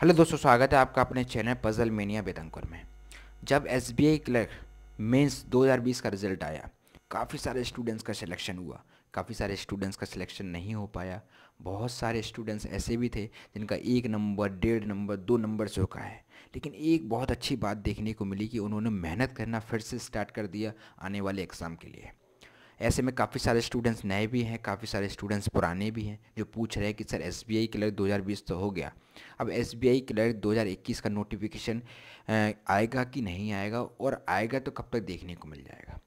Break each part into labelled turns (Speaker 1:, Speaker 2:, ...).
Speaker 1: hello दोस्तों स्वागत है आपका अपने चैनल पजल मेनिया बेतंकुर में जब S B I clerk mains दो का रिजल्ट आया काफ़ी सारे स्टूडेंट्स का सिलेक्शन हुआ काफ़ी सारे स्टूडेंट्स का सिलेक्शन नहीं हो पाया बहुत सारे स्टूडेंट्स ऐसे भी थे जिनका एक नंबर डेढ़ नंबर दो नंबर से रुका है लेकिन एक बहुत अच्छी बात देखने को मिली कि उन्होंने मेहनत करना फिर से स्टार्ट कर दिया आने वाले एग्ज़ाम के लिए ऐसे में काफ़ी सारे स्टूडेंट्स नए भी हैं काफ़ी सारे स्टूडेंट्स पुराने भी हैं जो पूछ रहे हैं कि sir S B I clerk बीस तो हो गया अब एस बी आई क्लर्क इक्कीस का नोटिफिकेशन आएगा कि नहीं आएगा और आएगा तो कब तक देखने को मिल जाएगा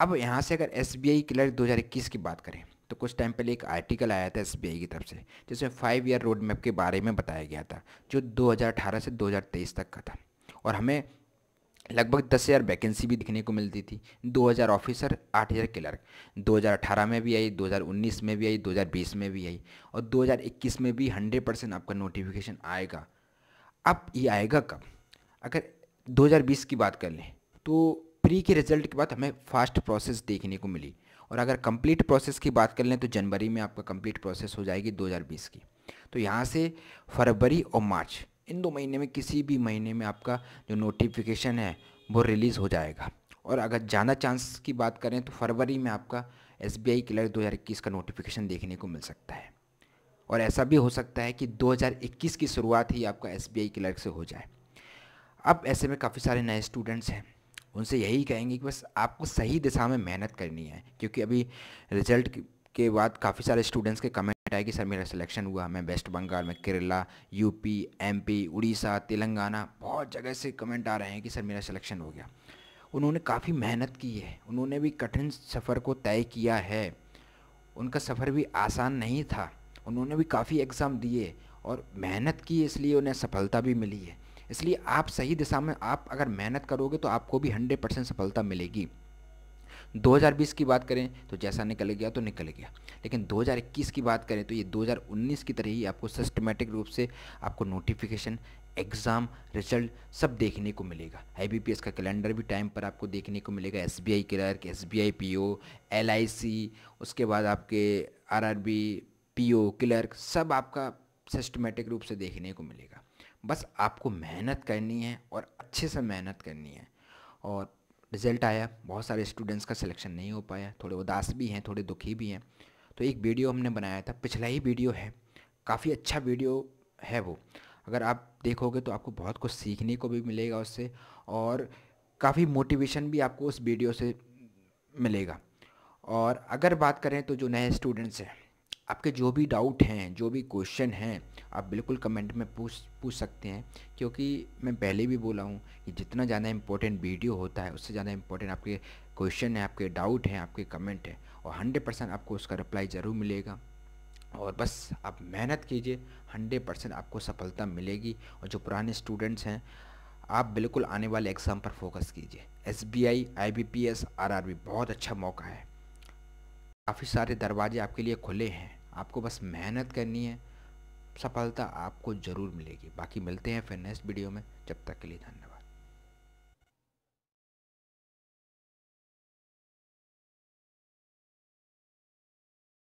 Speaker 1: अब यहाँ से अगर एस बी आई क्लर्क इक्कीस की बात करें तो कुछ टाइम पहले एक आर्टिकल आया था एस की तरफ से जिसमें फाइव ईयर रोड मैप के बारे में बताया गया था जो 2018 से 2023 तक का था और हमें लगभग दस हज़ार वैकेंसी भी दिखने को मिलती थी 2000 ऑफिसर 8000 क्लर्क 2018 में भी आई 2019 में भी आई 2020 में भी आई और 2021 में भी 100 परसेंट आपका नोटिफिकेशन आएगा अब ये आएगा कब अगर 2020 की बात कर लें तो प्री के रिजल्ट के बाद हमें फास्ट प्रोसेस देखने को मिली और अगर कंप्लीट प्रोसेस की बात कर लें तो जनवरी में आपका कंप्लीट प्रोसेस हो जाएगी 2020 की तो यहाँ से फरवरी और मार्च इन दो महीने में किसी भी महीने में आपका जो नोटिफिकेशन है वो रिलीज़ हो जाएगा और अगर ज़्यादा चांस की बात करें तो फरवरी में आपका एस बी आई क्लर्क दो हज़ार इक्कीस का नोटिफिकेशन देखने को मिल सकता है और ऐसा भी हो सकता है कि 2021 की शुरुआत ही आपका एस बी आई क्लर्क से हो जाए अब ऐसे में काफ़ी सारे नए स्टूडेंट्स हैं उनसे यही कहेंगे कि बस आपको सही दिशा में मेहनत करनी है क्योंकि अभी रिजल्ट के बाद काफ़ी सारे स्टूडेंट्स के कमेंट अपडेट कि सर मेरा सिलेक्शन हुआ मैं वेस्ट बंगाल में केरला यूपी एमपी उड़ीसा तेलंगाना बहुत जगह से कमेंट आ रहे हैं कि सर मेरा सिलेक्शन हो गया उन्होंने काफ़ी मेहनत की है उन्होंने भी कठिन सफ़र को तय किया है उनका सफ़र भी आसान नहीं था उन्होंने भी काफ़ी एग्ज़ाम दिए और मेहनत की इसलिए उन्हें सफलता भी मिली है इसलिए आप सही दिशा में आप अगर मेहनत करोगे तो आपको भी हंड्रेड परसेंट सफलता मिलेगी 2020 की बात करें तो जैसा निकल गया तो निकल गया लेकिन 2021 की बात करें तो ये 2019 की तरह ही आपको सिस्टमेटिक रूप से आपको नोटिफिकेशन एग्ज़ाम रिजल्ट सब देखने को मिलेगा आई का कैलेंडर भी टाइम पर आपको देखने को मिलेगा S B I clerk S B I P O L I C उसके बाद आपके R R B P O clerk सब आपका सिस्टमेटिक रूप से देखने को मिलेगा बस आपको मेहनत करनी है और अच्छे से मेहनत करनी है और रिज़ल्ट आया बहुत सारे स्टूडेंट्स का सिलेक्शन नहीं हो पाया थोड़े उदास भी हैं थोड़े दुखी भी हैं तो एक वीडियो हमने बनाया था पिछला ही वीडियो है काफ़ी अच्छा वीडियो है वो अगर आप देखोगे तो आपको बहुत कुछ सीखने को भी मिलेगा उससे और काफ़ी मोटिवेशन भी आपको उस वीडियो से मिलेगा और अगर बात करें तो जो नए स्टूडेंट्स हैं आपके जो भी डाउट हैं जो भी क्वेश्चन हैं आप बिल्कुल कमेंट में पूछ पूछ सकते हैं क्योंकि मैं पहले भी बोला हूँ कि जितना ज़्यादा इम्पोर्टेंट वीडियो होता है उससे ज़्यादा इम्पोर्टेंट आपके क्वेश्चन हैं आपके डाउट हैं आपके कमेंट हैं और हंड्रेड परसेंट आपको उसका रिप्लाई ज़रूर मिलेगा और बस आप मेहनत कीजिए हंड्रेड परसेंट आपको सफलता मिलेगी और जो पुराने स्टूडेंट्स हैं आप बिल्कुल आने वाले एग्ज़ाम पर फोकस कीजिए S B I I B P S R R B बहुत अच्छा मौका है काफ़ी सारे दरवाजे आपके लिए खुले हैं आपको बस मेहनत करनी है सफलता आपको ज़रूर मिलेगी बाकी मिलते हैं फिर नेक्स्ट वीडियो में जब तक के लिए धन्यवाद